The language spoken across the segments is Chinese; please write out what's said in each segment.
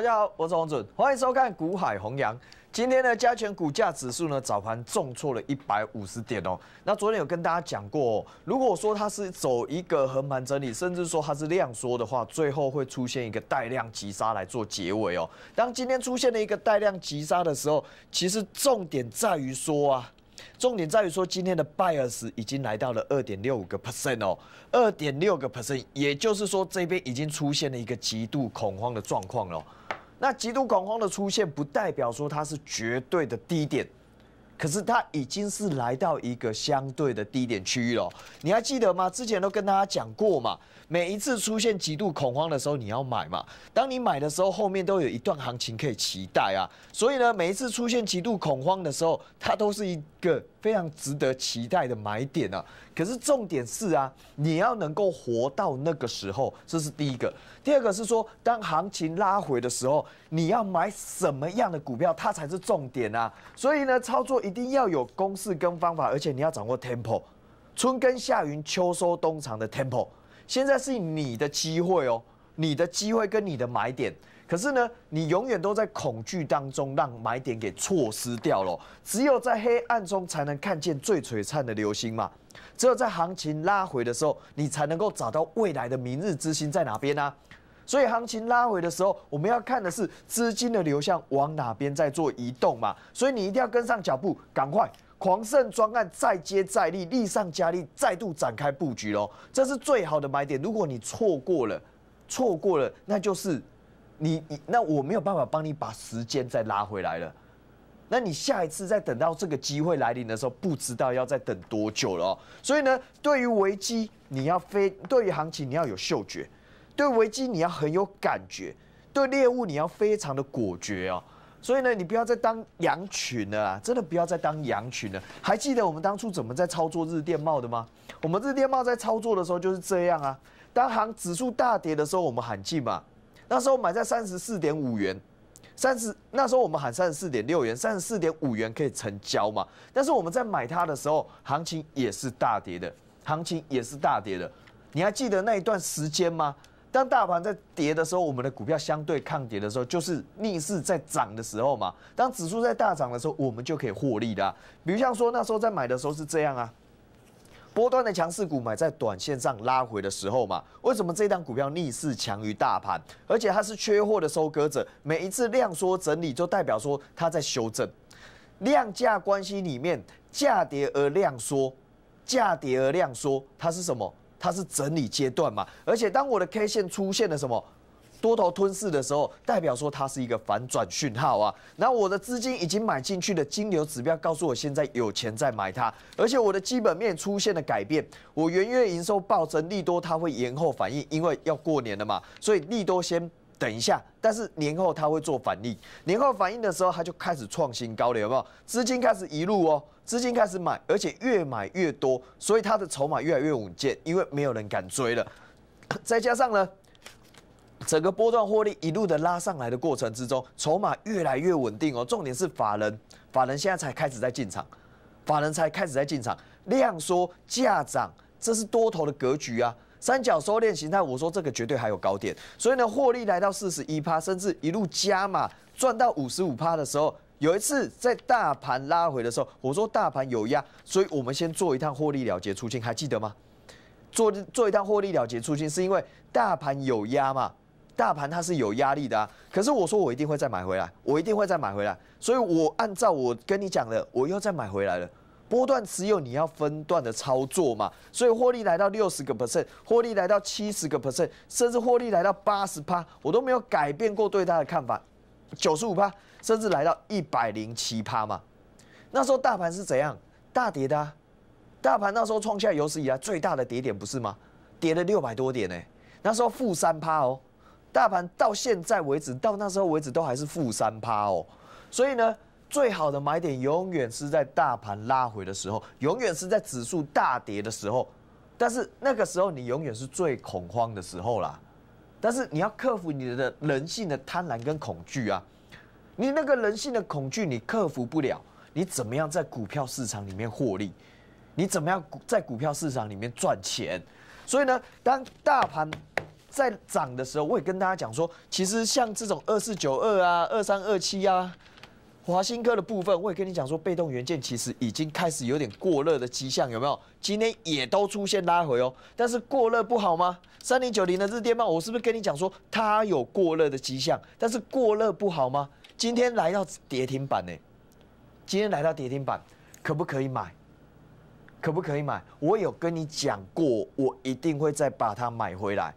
大家好，我是王准，欢迎收看《股海弘扬》。今天的加权股价指数呢，早盘重挫了一百五十点哦。那昨天有跟大家讲过，哦，如果说它是走一个横盘整理，甚至说它是量缩的话，最后会出现一个带量急杀来做结尾哦。当今天出现了一个带量急杀的时候，其实重点在于说啊，重点在于说今天的 b u y s 已经来到了二点六五个 percent 哦，二点六个 percent，也就是说这边已经出现了一个极度恐慌的状况喽。那极度恐慌的出现不代表说它是绝对的低点，可是它已经是来到一个相对的低点区域了。你还记得吗？之前都跟大家讲过嘛，每一次出现极度恐慌的时候你要买嘛，当你买的时候，后面都有一段行情可以期待啊。所以呢，每一次出现极度恐慌的时候，它都是一个。非常值得期待的买点啊！可是重点是啊，你要能够活到那个时候，这是第一个。第二个是说，当行情拉回的时候，你要买什么样的股票，它才是重点啊！所以呢，操作一定要有公式跟方法，而且你要掌握 tempo，春耕夏耘秋收冬藏的 tempo，现在是你的机会哦，你的机会跟你的买点。可是呢，你永远都在恐惧当中，让买点给错失掉了。只有在黑暗中才能看见最璀璨的流星嘛。只有在行情拉回的时候，你才能够找到未来的明日之星在哪边呢？所以行情拉回的时候，我们要看的是资金的流向往哪边在做移动嘛。所以你一定要跟上脚步，赶快狂胜专案再接再厉，力上加力，再度展开布局喽。这是最好的买点，如果你错过了，错过了，那就是。你你那我没有办法帮你把时间再拉回来了，那你下一次再等到这个机会来临的时候，不知道要再等多久了。所以呢，对于危机你要非对于行情你要有嗅觉，对危机你要很有感觉，对猎物你要非常的果决哦。所以呢，你不要再当羊群了啊，真的不要再当羊群了。还记得我们当初怎么在操作日电帽的吗？我们日电帽在操作的时候就是这样啊，当行指数大跌的时候，我们喊进嘛。那时候买在三十四点五元，三十那时候我们喊三十四点六元，三十四点五元可以成交嘛？但是我们在买它的时候，行情也是大跌的，行情也是大跌的。你还记得那一段时间吗？当大盘在跌的时候，我们的股票相对抗跌的时候，就是逆势在涨的时候嘛。当指数在大涨的时候，我们就可以获利的。比如像说那时候在买的时候是这样啊。波段的强势股，买在短线上拉回的时候嘛？为什么这档股票逆势强于大盘？而且它是缺货的收割者，每一次量缩整理就代表说它在修正。量价关系里面，价跌而量缩，价跌而量缩，它是什么？它是整理阶段嘛？而且当我的 K 线出现了什么？多头吞噬的时候，代表说它是一个反转讯号啊。那我的资金已经买进去的，金流指标告诉我现在有钱在买它，而且我的基本面出现了改变。我元月营收暴增，利多它会延后反应，因为要过年了嘛，所以利多先等一下。但是年后它会做反应，年后反应的时候，它就开始创新高了，有没有？资金开始一路哦，资金开始买，而且越买越多，所以它的筹码越来越稳健，因为没有人敢追了。再加上呢？整个波段获利一路的拉上来的过程之中，筹码越来越稳定哦。重点是法人，法人现在才开始在进场，法人才开始在进场，量缩价涨，这是多头的格局啊。三角收敛形态，我说这个绝对还有高点。所以呢，获利来到四十一趴，甚至一路加码赚到五十五趴的时候，有一次在大盘拉回的时候，我说大盘有压，所以我们先做一趟获利了结出清，还记得吗？做做一趟获利了结出清，是因为大盘有压嘛。大盘它是有压力的啊，可是我说我一定会再买回来，我一定会再买回来，所以我按照我跟你讲的，我又再买回来了。波段持有你要分段的操作嘛，所以获利来到六十个 percent，获利来到七十个 percent，甚至获利来到八十趴，我都没有改变过对它的看法。九十五趴，甚至来到一百零七趴嘛，那时候大盘是怎样？大跌的啊，大盘那时候创下有史以来最大的跌点不是吗？跌了六百多点呢。那时候负三趴哦。大盘到现在为止，到那时候为止都还是负三趴哦，所以呢，最好的买点永远是在大盘拉回的时候，永远是在指数大跌的时候，但是那个时候你永远是最恐慌的时候啦。但是你要克服你的人性的贪婪跟恐惧啊，你那个人性的恐惧你克服不了，你怎么样在股票市场里面获利？你怎么样在股票市场里面赚钱？所以呢，当大盘。在涨的时候，我也跟大家讲说，其实像这种二四九二啊、二三二七啊、华新科的部分，我也跟你讲说，被动元件其实已经开始有点过热的迹象，有没有？今天也都出现拉回哦，但是过热不好吗？三零九零的日电报，我是不是跟你讲说它有过热的迹象？但是过热不好吗？今天来到跌停板呢？今天来到跌停板，可不可以买？可不可以买？我有跟你讲过，我一定会再把它买回来。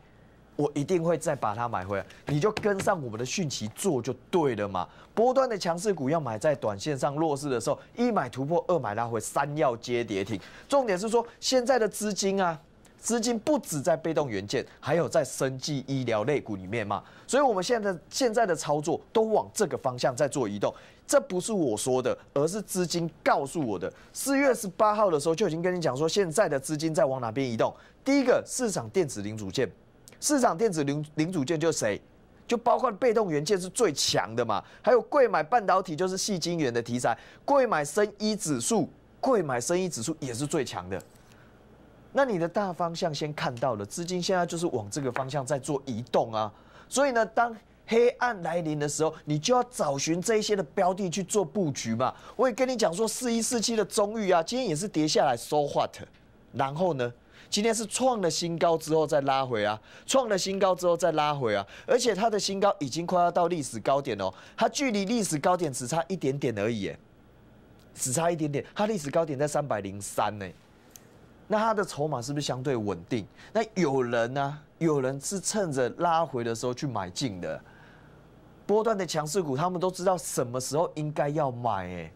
我一定会再把它买回来，你就跟上我们的讯息做就对了嘛。波段的强势股要买在短线上弱势的时候，一买突破，二买拉回，三要接跌停。重点是说，现在的资金啊，资金不止在被动元件，还有在生技医疗类股里面嘛。所以，我们现在现在的操作都往这个方向在做移动。这不是我说的，而是资金告诉我的。四月十八号的时候就已经跟你讲说，现在的资金在往哪边移动？第一个市场电子零组件。市场电子零零主件就谁，就包括被动元件是最强的嘛，还有贵买半导体就是细晶圆的题材，贵买生一指数，贵买生一指数也是最强的。那你的大方向先看到了，资金现在就是往这个方向在做移动啊，所以呢，当黑暗来临的时候，你就要找寻这些的标的去做布局嘛。我也跟你讲说，四一四七的中裕啊，今天也是跌下来收画 t 然后呢？今天是创了新高之后再拉回啊，创了新高之后再拉回啊，而且它的新高已经快要到历史高点哦，它距离历史高点只差一点点而已，只差一点点，它历史高点在三百零三呢，那它的筹码是不是相对稳定？那有人啊，有人是趁着拉回的时候去买进的，波段的强势股，他们都知道什么时候应该要买哎。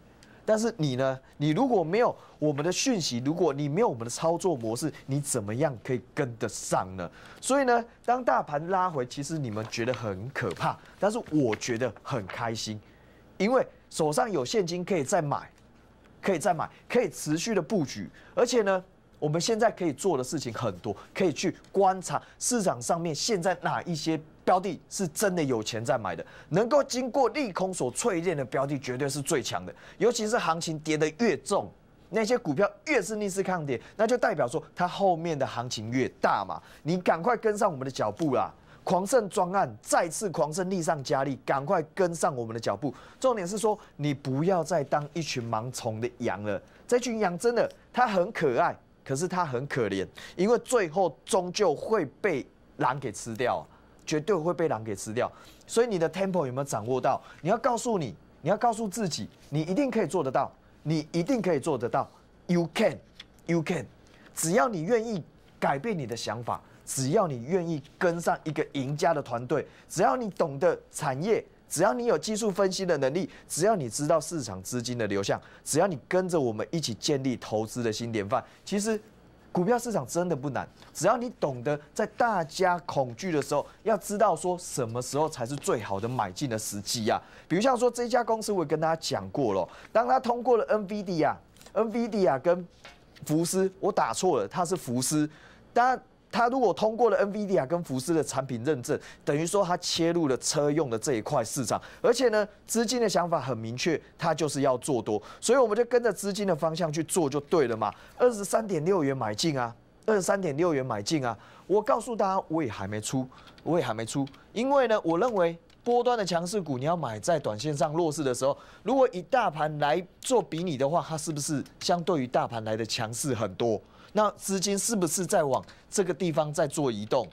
但是你呢？你如果没有我们的讯息，如果你没有我们的操作模式，你怎么样可以跟得上呢？所以呢，当大盘拉回，其实你们觉得很可怕，但是我觉得很开心，因为手上有现金可以再买，可以再买，可以持续的布局。而且呢，我们现在可以做的事情很多，可以去观察市场上面现在哪一些。标的是真的有钱在买的，能够经过利空所淬炼的标的绝对是最强的，尤其是行情跌得越重，那些股票越是逆势抗跌，那就代表说它后面的行情越大嘛。你赶快跟上我们的脚步啦！狂胜专案再次狂胜，力上加力，赶快跟上我们的脚步。重点是说，你不要再当一群盲从的羊了。这群羊真的，它很可爱，可是它很可怜，因为最后终究会被狼给吃掉啊！绝对会被狼给吃掉，所以你的 tempo 有没有掌握到？你要告诉你，你要告诉自己，你一定可以做得到，你一定可以做得到。You can, you can。只要你愿意改变你的想法，只要你愿意跟上一个赢家的团队，只要你懂得产业，只要你有技术分析的能力，只要你知道市场资金的流向，只要你跟着我们一起建立投资的新典范，其实。股票市场真的不难，只要你懂得在大家恐惧的时候，要知道说什么时候才是最好的买进的时机呀。比如像说这家公司，我跟大家讲过了，当他通过了 NVD 啊 n v d 啊跟福斯，我打错了，它是福斯，当。它如果通过了 NVIDIA 跟福斯的产品认证，等于说它切入了车用的这一块市场。而且呢，资金的想法很明确，它就是要做多，所以我们就跟着资金的方向去做就对了嘛。二十三点六元买进啊，二十三点六元买进啊。我告诉大家，我也还没出，我也还没出，因为呢，我认为波段的强势股，你要买在短线上弱势的时候，如果以大盘来做比你的话，它是不是相对于大盘来的强势很多？那资金是不是在往这个地方在做移动，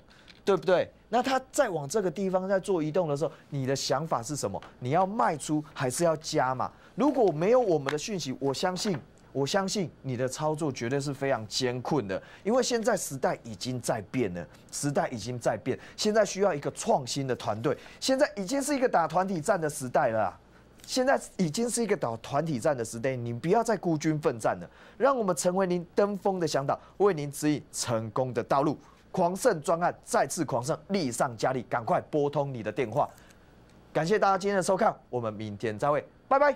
对不对？那它在往这个地方在做移动的时候，你的想法是什么？你要卖出还是要加嘛？如果没有我们的讯息，我相信，我相信你的操作绝对是非常艰困的，因为现在时代已经在变了，时代已经在变，现在需要一个创新的团队，现在已经是一个打团体战的时代了。现在已经是一个搞团体战的时代，您不要再孤军奋战了。让我们成为您登峰的向导，为您指引成功的道路。狂胜专案再次狂胜，力上加力，赶快拨通你的电话。感谢大家今天的收看，我们明天再会，拜拜。